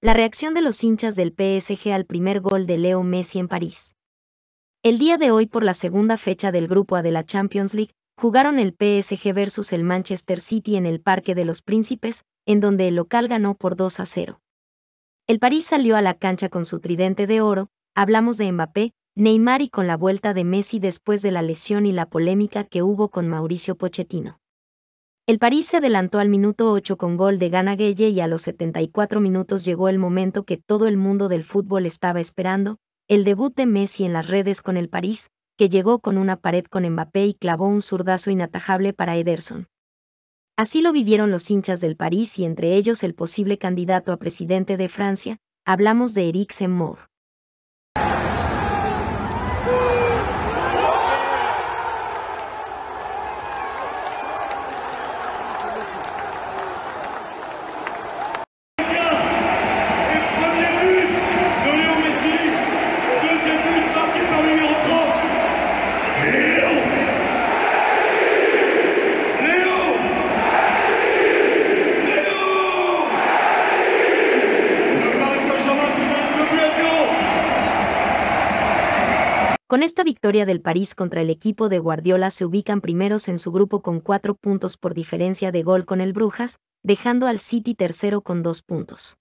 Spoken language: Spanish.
La reacción de los hinchas del PSG al primer gol de Leo Messi en París. El día de hoy por la segunda fecha del grupo A de la Champions League, jugaron el PSG versus el Manchester City en el Parque de los Príncipes, en donde el local ganó por 2 a 0. El París salió a la cancha con su tridente de oro, hablamos de Mbappé, Neymar y con la vuelta de Messi después de la lesión y la polémica que hubo con Mauricio Pochettino. El París se adelantó al minuto 8 con gol de Gana Gueye y a los 74 minutos llegó el momento que todo el mundo del fútbol estaba esperando, el debut de Messi en las redes con el París, que llegó con una pared con Mbappé y clavó un zurdazo inatajable para Ederson. Así lo vivieron los hinchas del París y entre ellos el posible candidato a presidente de Francia, hablamos de Eric Zemmour. Con esta victoria del París contra el equipo de Guardiola se ubican primeros en su grupo con cuatro puntos por diferencia de gol con el Brujas, dejando al City tercero con dos puntos.